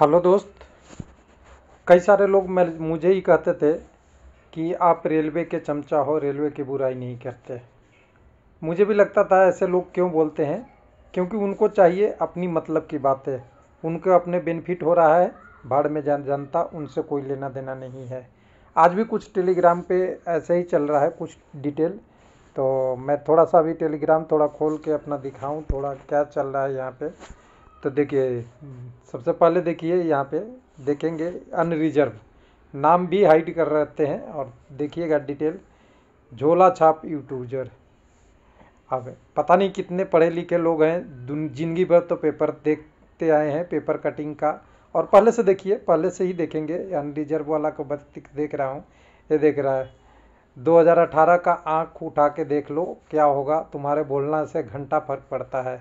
Hello दोस्त कई सारे लोग मैं मुझे ही कहते थे कि आप रेलवे के चमचा हो रेलवे की बुराई नहीं करते मुझे भी लगता था ऐसे लोग क्यों बोलते हैं क्योंकि उनको चाहिए अपनी मतलब की बातें उनको अपने बेनिफिट हो रहा है भाड़ में जान जनता उनसे कोई लेना देना नहीं है आज भी कुछ टेलीग्राम पे ऐसे ही चल रहा है कुछ डिटेल तो मैं थोड़ा सा भी टेलीग्राम थोड़ा खोल के अपना दिखाऊँ थोड़ा क्या चल रहा है यहाँ पर तो देखिए सबसे पहले देखिए यहाँ पे देखेंगे अनरिजर्व नाम भी हाइड कर रहते हैं और देखिएगा डिटेल झोला छाप यूट्यूजर अब पता नहीं कितने पढ़े लिखे लोग हैं जिंदगी भर तो पेपर देखते आए हैं पेपर कटिंग का और पहले से देखिए पहले से ही देखेंगे अनरिजर्व वाला को देख रहा हूँ ये देख रहा है 2018 का आंख उठा के देख लो क्या होगा तुम्हारे बोलना से घंटा फर्क पड़ता है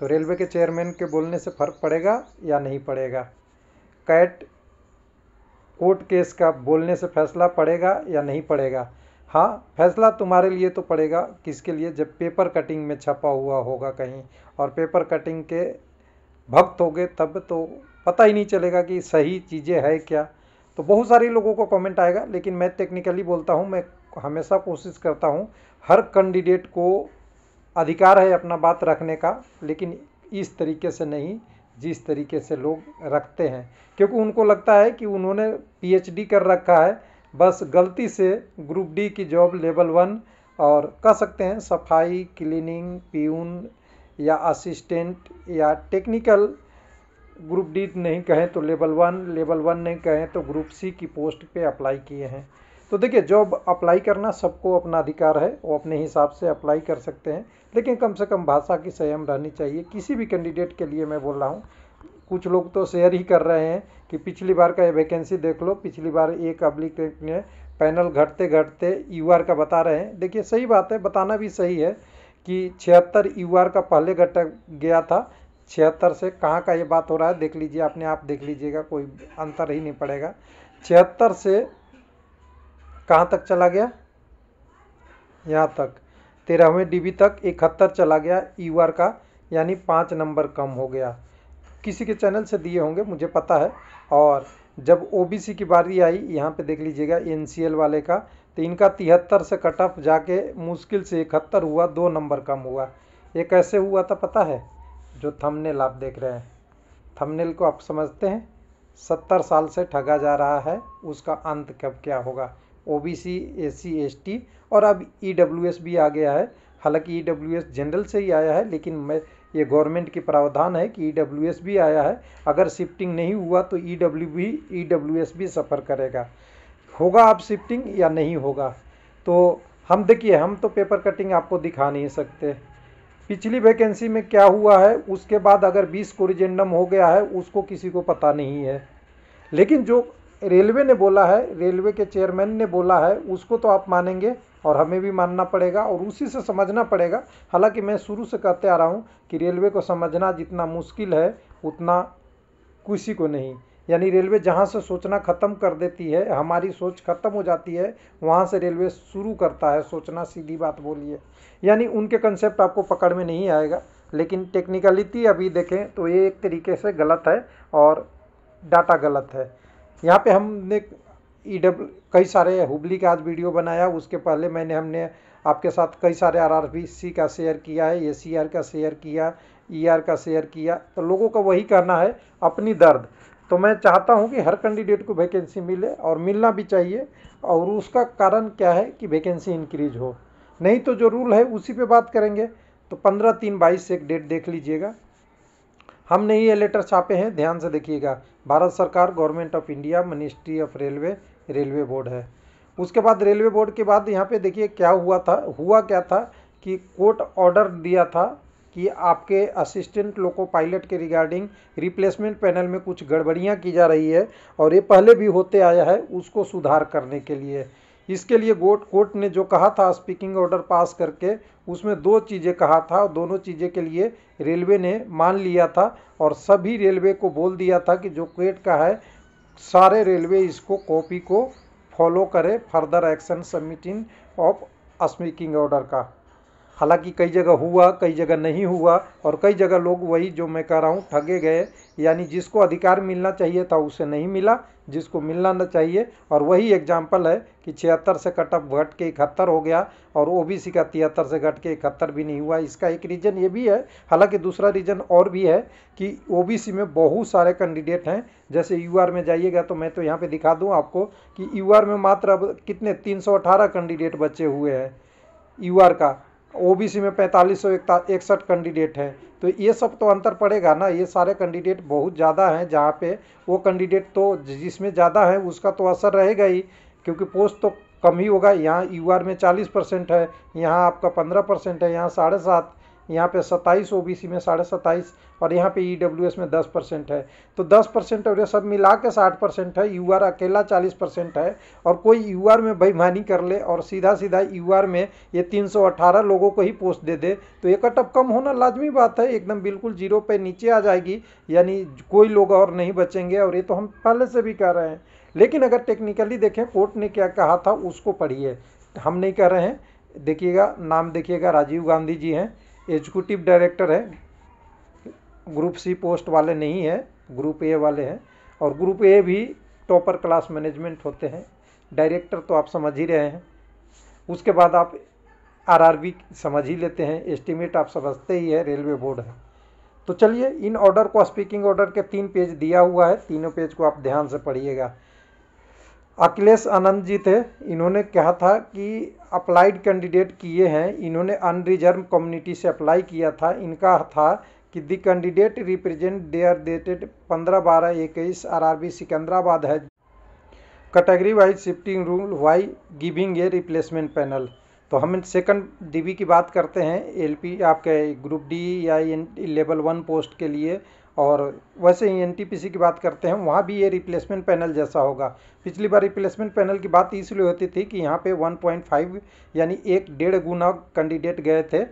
तो रेलवे के चेयरमैन के बोलने से फ़र्क पड़ेगा या नहीं पड़ेगा कैट कोर्ट केस का बोलने से फैसला पड़ेगा या नहीं पड़ेगा हाँ फैसला तुम्हारे लिए तो पड़ेगा किसके लिए जब पेपर कटिंग में छपा हुआ होगा कहीं और पेपर कटिंग के भक्त होगे तब तो पता ही नहीं चलेगा कि सही चीज़ें है क्या तो बहुत सारे लोगों को कमेंट आएगा लेकिन मैं टेक्निकली बोलता हूँ मैं हमेशा कोशिश करता हूँ हर कैंडिडेट को अधिकार है अपना बात रखने का लेकिन इस तरीके से नहीं जिस तरीके से लोग रखते हैं क्योंकि उनको लगता है कि उन्होंने पीएचडी कर रखा है बस गलती से ग्रुप डी की जॉब लेवल वन और कह सकते हैं सफाई क्लीनिंग पीउन या असिस्टेंट या टेक्निकल ग्रुप डी नहीं कहें तो लेवल वन लेवल वन नहीं कहें तो ग्रुप सी की पोस्ट पे अप्लाई किए हैं तो देखिए जॉब अप्लाई करना सबको अपना अधिकार है वो अपने हिसाब से अप्लाई कर सकते हैं लेकिन कम से कम भाषा की संयम रहनी चाहिए किसी भी कैंडिडेट के लिए मैं बोल रहा हूँ कुछ लोग तो शेयर ही कर रहे हैं कि पिछली बार का ये वैकेंसी देख लो पिछली बार एक अब्लिक ने पैनल घटते घटते यू का बता रहे हैं देखिए सही बात है बताना भी सही है कि छिहत्तर यू का पहले घट गया था छिहत्तर से कहाँ का ये बात हो रहा है देख लीजिए अपने आप देख लीजिएगा कोई अंतर ही नहीं पड़ेगा छिहत्तर से कहाँ तक चला गया यहाँ तक तेरहवें डीबी तक इकहत्तर चला गया यू आर का यानी पाँच नंबर कम हो गया किसी के चैनल से दिए होंगे मुझे पता है और जब ओबीसी की बारी आई यहाँ पे देख लीजिएगा एनसीएल वाले का तो इनका तिहत्तर से कट ऑफ जाके मुश्किल से इकहत्तर हुआ दो नंबर कम हुआ ये कैसे हुआ था पता है जो थंबनेल आप देख रहे हैं थंबनेल को आप समझते हैं सत्तर साल से ठगा जा रहा है उसका अंत कब क्या होगा O B C S C S T और अब ई डब्ल्यू एस भी आ गया है हालांकि ई डब्ल्यू एस जनरल से ही आया है लेकिन मैं ये गवर्नमेंट की प्रावधान है कि ई डब्ल्यू एस भी आया है अगर शिफ्टिंग नहीं हुआ तो ई e डब्ल्यू भी ई डब्ल्यू एस भी सफ़र करेगा होगा आप शिफ्टिंग या नहीं होगा तो हम देखिए हम तो पेपर कटिंग आपको दिखा नहीं सकते पिछली वैकेंसी में क्या हुआ है उसके बाद अगर 20 कोरिजेंडम हो गया है उसको किसी को पता नहीं है लेकिन जो रेलवे ने बोला है रेलवे के चेयरमैन ने बोला है उसको तो आप मानेंगे और हमें भी मानना पड़ेगा और उसी से समझना पड़ेगा हालांकि मैं शुरू से कहते आ रहा हूँ कि रेलवे को समझना जितना मुश्किल है उतना किसी को नहीं यानी रेलवे जहाँ से सोचना ख़त्म कर देती है हमारी सोच खत्म हो जाती है वहाँ से रेलवे शुरू करता है सोचना सीधी बात बोलिए यानी उनके कंसेप्ट आपको पकड़ में नहीं आएगा लेकिन टेक्निकलिटी अभी देखें तो ये एक तरीके से गलत है और डाटा गलत है यहाँ पे हमने ई e कई सारे हुबली का आज वीडियो बनाया उसके पहले मैंने हमने आपके साथ कई सारे आर आर बी सी का शेयर किया है ए सी आर का शेयर किया ई e आर का शेयर किया तो लोगों का वही कहना है अपनी दर्द तो मैं चाहता हूँ कि हर कैंडिडेट को वैकेंसी मिले और मिलना भी चाहिए और उसका कारण क्या है कि वैकेंसी इंक्रीज हो नहीं तो जो रूल है उसी पे बात करेंगे तो पंद्रह तीन बाईस एक डेट देख लीजिएगा हमने ये लेटर छापे हैं ध्यान से देखिएगा भारत सरकार government of India ministry of railway railway board है उसके बाद रेलवे बोर्ड के बाद यहाँ पे देखिए क्या हुआ था हुआ क्या था कि कोर्ट ऑर्डर दिया था कि आपके असिस्टेंट लोको पायलट के रिगार्डिंग रिप्लेसमेंट पैनल में कुछ गड़बड़ियाँ की जा रही है और ये पहले भी होते आया है उसको सुधार करने के लिए इसके लिए गोट कोर्ट ने जो कहा था स्पीकिंग ऑर्डर पास करके उसमें दो चीज़ें कहा था और दोनों चीज़ें के लिए रेलवे ने मान लिया था और सभी रेलवे को बोल दिया था कि जो कोर्ट का है सारे रेलवे इसको कॉपी को फॉलो करें further action submitting of speaking order का हालांकि कई जगह हुआ कई जगह नहीं हुआ और कई जगह लोग वही जो मैं कह रहा हूँ ठगे गए यानी जिसको अधिकार मिलना चाहिए था उसे नहीं मिला जिसको मिलना ना चाहिए और वही एग्जाम्पल है कि छिहत्तर से कट ऑफ घट के इकहत्तर हो गया और ओबीसी का तिहत्तर से घट के इकहत्तर भी नहीं हुआ इसका एक रीज़न ये भी है हालांकि दूसरा रीज़न और भी है कि ओबीसी में बहुत सारे कैंडिडेट हैं जैसे यूआर में जाइएगा तो मैं तो यहाँ पे दिखा दूँ आपको कि यूआर में मात्र अब कितने तीन कैंडिडेट बचे हुए हैं यू का ओबीसी में पैंतालीस सौ इकसठ कैंडिडेट हैं तो ये सब तो अंतर पड़ेगा ना ये सारे कैंडिडेट बहुत ज़्यादा हैं जहाँ पे वो कैंडिडेट तो जिसमें ज़्यादा है उसका तो असर रहेगा ही क्योंकि पोस्ट तो कम ही होगा यहाँ यू में चालीस परसेंट है यहाँ आपका पंद्रह परसेंट है यहाँ साढ़े सात यहाँ पे 27 ओबीसी में साढ़े सत्ताईस और यहाँ पे ईडब्ल्यूएस e में 10 परसेंट है तो 10 परसेंट और ये सब मिला के साठ परसेंट है यू अकेला 40 परसेंट है और कोई यू में बेईमानी कर ले और सीधा सीधा यू में ये 318 लोगों को ही पोस्ट दे दे तो ये कटअप कम होना लाजमी बात है एकदम बिल्कुल जीरो पे नीचे आ जाएगी यानी कोई लोग और नहीं बचेंगे और ये तो हम पहले से भी कह रहे हैं लेकिन अगर टेक्निकली देखें कोर्ट ने क्या कहा था उसको पढ़िए हम नहीं कह रहे हैं देखिएगा नाम देखिएगा राजीव गांधी जी हैं एग्जीक्यूटिव डायरेक्टर है ग्रुप सी पोस्ट वाले नहीं है ग्रुप ए वाले हैं और ग्रुप ए भी टॉपर क्लास मैनेजमेंट होते हैं डायरेक्टर तो आप समझ ही रहे हैं उसके बाद आप आरआरबी समझ ही लेते हैं एस्टीमेट आप समझते ही है रेलवे बोर्ड है तो चलिए इन ऑर्डर को स्पीकिंग ऑर्डर के तीन पेज दिया हुआ है तीनों पेज को आप ध्यान से पढ़िएगा अखिलेश आनंद जी थे इन्होंने कहा था कि अप्लाइड कैंडिडेट किए हैं इन्होंने अनरिजर्व कम्युनिटी से अप्लाई किया था इनका था कि the candidate represent their dated पंद्रह बारह इक्कीस आर आर बी सिकंदराबाद है category wise shifting rule by giving a replacement panel तो हम सेकंड डीबी की बात करते हैं एलपी आपके ग्रुप डी या लेवल वन पोस्ट के लिए और वैसे ही एन की बात करते हैं वहाँ भी ये रिप्लेसमेंट पैनल जैसा होगा पिछली बार रिप्लेसमेंट पैनल की बात इसलिए होती थी कि यहाँ पे 1.5 यानी एक डेढ़ गुना कैंडिडेट गए थे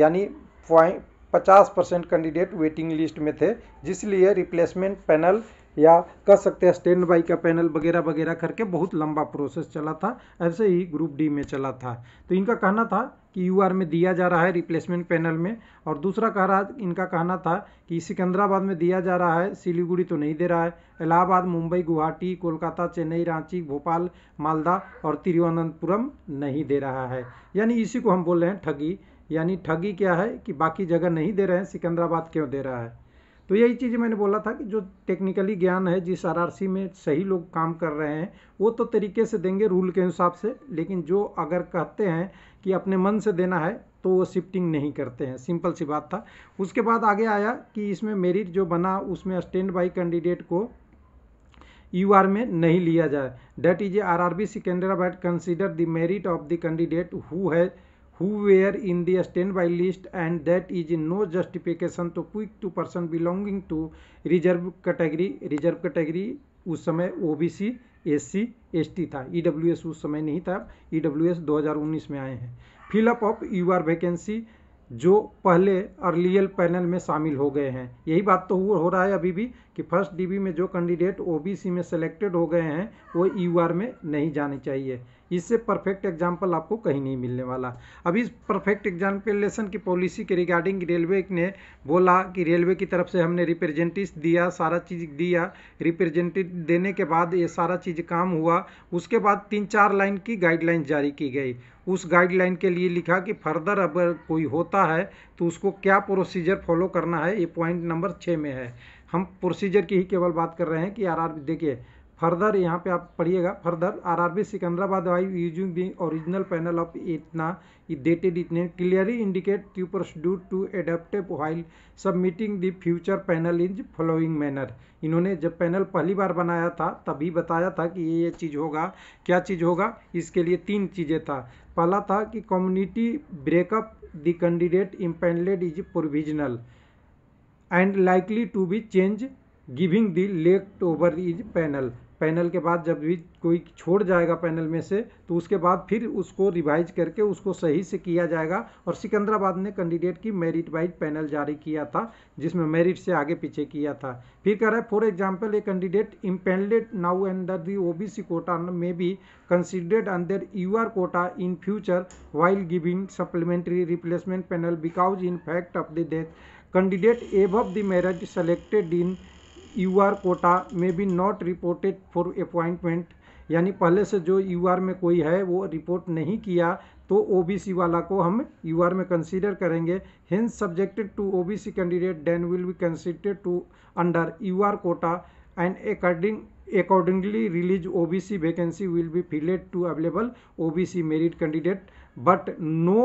यानी पचास परसेंट कैंडिडेट वेटिंग लिस्ट में थे जिसलिए रिप्लेसमेंट पैनल या कह सकते हैं स्टैंड बाई का पैनल वगैरह वगैरह करके बहुत लंबा प्रोसेस चला था ऐसे ही ग्रुप डी में चला था तो इनका कहना था कि यू में दिया जा रहा है रिप्लेसमेंट पैनल में और दूसरा कह रहा इनका कहना था कि सिकंदराबाद में दिया जा रहा है सिलीगुड़ी तो नहीं दे रहा है इलाहाबाद मुंबई गुवाहाटी कोलकाता चेन्नई रांची भोपाल मालदा और तिरुवनंतपुरम नहीं दे रहा है यानी इसी को हम बोल रहे हैं ठगी यानी ठगी क्या है कि बाकी जगह नहीं दे रहे हैं सिकंदराबाद क्यों दे रहा है तो यही चीज़ मैंने बोला था कि जो टेक्निकली ज्ञान है जिस आरआरसी में सही लोग काम कर रहे हैं वो तो तरीके से देंगे रूल के हिसाब से लेकिन जो अगर कहते हैं कि अपने मन से देना है तो वो शिफ्टिंग नहीं करते हैं सिंपल सी बात था उसके बाद आगे आया कि इसमें मेरिट जो बना उसमें स्टैंड बाई कैंडिडेट को यू आर में नहीं लिया जाए that is a R R B but consider the merit of the candidate who has who were in the standby list and that is no justification to quick to person belonging to reserve category reserve category उस समय O B C S C S T था E W S उस समय नहीं था E W S दो हज़ार उन्नीस में आए हैं fill up of U R vacancy जो पहले अर्लियल पैनल में शामिल हो गए हैं यही बात तो हो रहा है अभी भी कि फर्स्ट डीबी में जो कैंडिडेट ओबीसी में सेलेक्टेड हो गए हैं वो यूआर e में नहीं जाने चाहिए इससे परफेक्ट एग्जाम्पल आपको कहीं नहीं मिलने वाला अभी इस परफेक्ट एग्जाम्पलेसन की पॉलिसी के रिगार्डिंग रेलवे ने बोला कि रेलवे की तरफ से हमने रिप्रेजेंटेटिव दिया सारा चीज़ दिया रिप्रेजेंटेटिव देने के बाद ये सारा चीज़ काम हुआ उसके बाद तीन चार लाइन की गाइडलाइन जारी की गई उस गाइडलाइन के लिए लिखा कि फर्दर अगर कोई होता है तो उसको क्या प्रोसीजर फॉलो करना है ये पॉइंट नंबर छः में है हम प्रोसीजर की ही केवल बात कर रहे हैं कि आर देखिए फर्दर यहाँ पे आप पढ़िएगा further RRB Secunderabad by using the original panel of इतना डेटेड इतने क्लियरली इंडिकेट ट्यूपर्स due to adapt while submitting the future panel in following manner इन्होंने जब पैनल पहली बार बनाया था तभी बताया था कि ये ये चीज़ होगा क्या चीज़ होगा इसके लिए तीन चीज़ें था पहला था कि community breakup the candidate empanelled is provisional and likely to be change giving the left over is panel panel के बाद जब भी कोई छोड़ जाएगा पैनल में से तो उसके बाद फिर उसको रिवाइज करके उसको सही से किया जाएगा और सिकंदराबाद ने कैंडिडेट की मेरिट वाइज पैनल जारी किया था जिसमें मेरिट से आगे पीछे किया था फिर कह रहा है for example a candidate empanelled now under the O B C quota में be considered under U R quota in future while giving supplementary replacement panel because in fact of the death candidate above the marriage selected in U R quota में be not reported for appointment यानी पहले से जो you R में कोई है वो report नहीं किया तो ओ बी सी वाला को हम यू आर में कंसिडर करेंगे hence subjected to O B C candidate then will be consider to under U R quota and according accordingly release the vacancy will be filled to available O B C merit candidate but no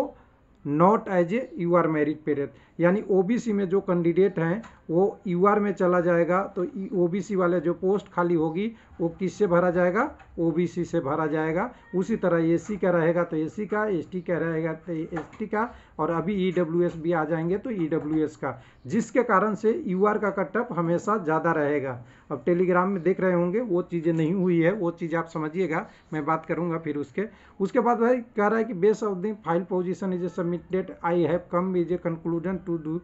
not as a U R merit period यानी OBC में जो candidate हैं वो you R में चला जाएगा तो OBC वाले जो पोस्ट खाली होगी वो किससे भरा जाएगा ओबीसी से भरा जाएगा उसी तरह एससी का रहेगा तो एससी का एसटी का रहेगा तो एसटी का और अभी ईडब्ल्यूएस e भी आ जाएंगे तो ईडब्ल्यूएस e का जिसके कारण से यूआर का कटअप हमेशा ज़्यादा रहेगा अब टेलीग्राम में देख रहे होंगे वो चीज़ें नहीं हुई है वो चीज़ आप समझिएगा मैं बात करूँगा फिर उसके उसके बाद भाई कह रहा है कि base of the file position is a submitted I have come is a conclusion to do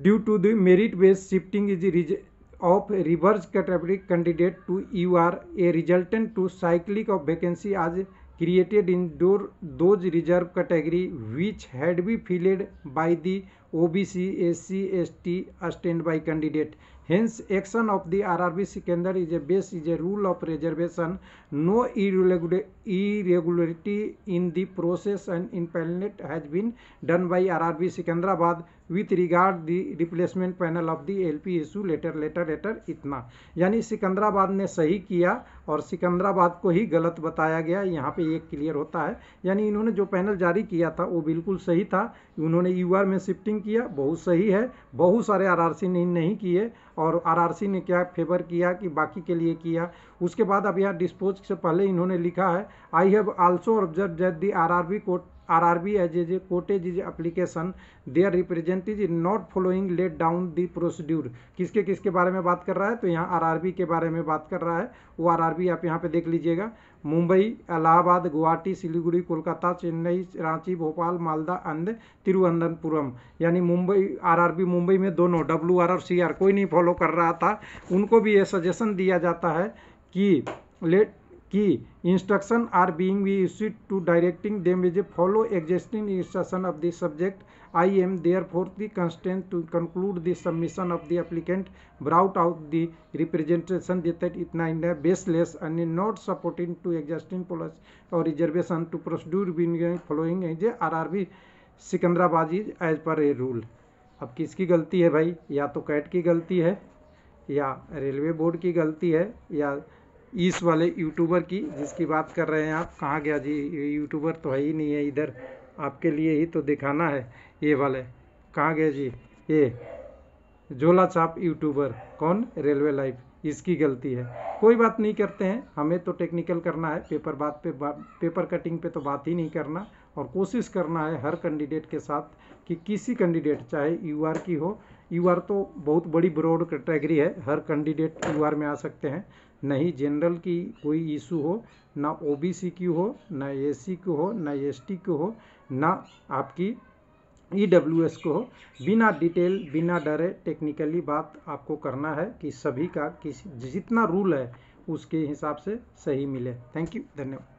due to the merit based shifting is ridge of reverse catalytic candidate to ER, a resultant to cyclic of vacancy as created in those reserve category which had been filled by the OBC, SC, ST standby candidate. Hence, action of the RRB secondary is a base is a rule of reservation. No irregularity in the process and impalement has been done by RRB Secunderabad. With regard the replacement panel of the L P issue letter letter letter इतना यानी सिकंदराबाद ने सही किया और सिकंदराबाद को ही गलत बताया गया यहाँ पे ये क्लियर होता है यानी इन्होंने जो पैनल जारी किया था वो बिल्कुल सही था उन्होंने यू में शिफ्टिंग किया बहुत सही है बहुत सारे आर ने नहीं किए और आर ने क्या फेवर किया कि बाकी के लिए किया उसके बाद अब यहाँ डिस्पोज से पहले इन्होंने लिखा है I have also observe that the R court RRB as a is application they are representative is not following laid down the procedure किसके किसके बारे में बात कर रहा है तो यहाँ आरआरबी के बारे में बात कर रहा है वो आरआरबी आप यहाँ पे देख लीजिएगा मुंबई इलाहाबाद गुवाहाटी सिलीगुड़ी कोलकाता चेन्नई रांची भोपाल मालदा अंध तिरुवनंतपुरम यानी मुंबई बी मुंबई में दोनों डब्ल्यू आर और सी आर कोई नहीं फॉलो कर रहा था उनको भी ये सजेशन दिया जाता है कि लेट कि instruction are being we issued to directing them is a follow existing instruction of the subject I am there for the constant to conclude the submission of the applicant brought out the representation that इतना in baseless and not supporting to existing policy और reservation to procedure been following is a R R B Secunderabad as per a rule अब किसकी गलती है भाई या तो cat की गलती है या रेलवे बोर्ड की गलती है या इस वाले यूट्यूबर की जिसकी बात कर रहे हैं आप कहाँ गया जी यूट्यूबर तो है ही नहीं है इधर आपके लिए ही तो दिखाना है ये वाले कहाँ गया जी ये झोला छाप यूट्यूबर कौन रेलवे लाइफ इसकी गलती है कोई बात नहीं करते हैं हमें तो टेक्निकल करना है पेपर बात पे बा, पेपर कटिंग पे तो बात ही नहीं करना और कोशिश करना है हर कैंडिडेट के साथ कि किसी कैंडिडेट चाहे यू की हो यू तो बहुत बड़ी ब्रॉड कैटेगरी है हर कैंडिडेट यू में आ सकते हैं नहीं जनरल की कोई इशू हो ना ओबीसी की हो ना सी की हो ना एसटी की हो ना आपकी ई डब्ल्यू एस को बिना डिटेल बिना डरे टेक्निकली बात आपको करना है कि सभी का किसी जितना रूल है उसके हिसाब से सही मिले थैंक यू धन्यवाद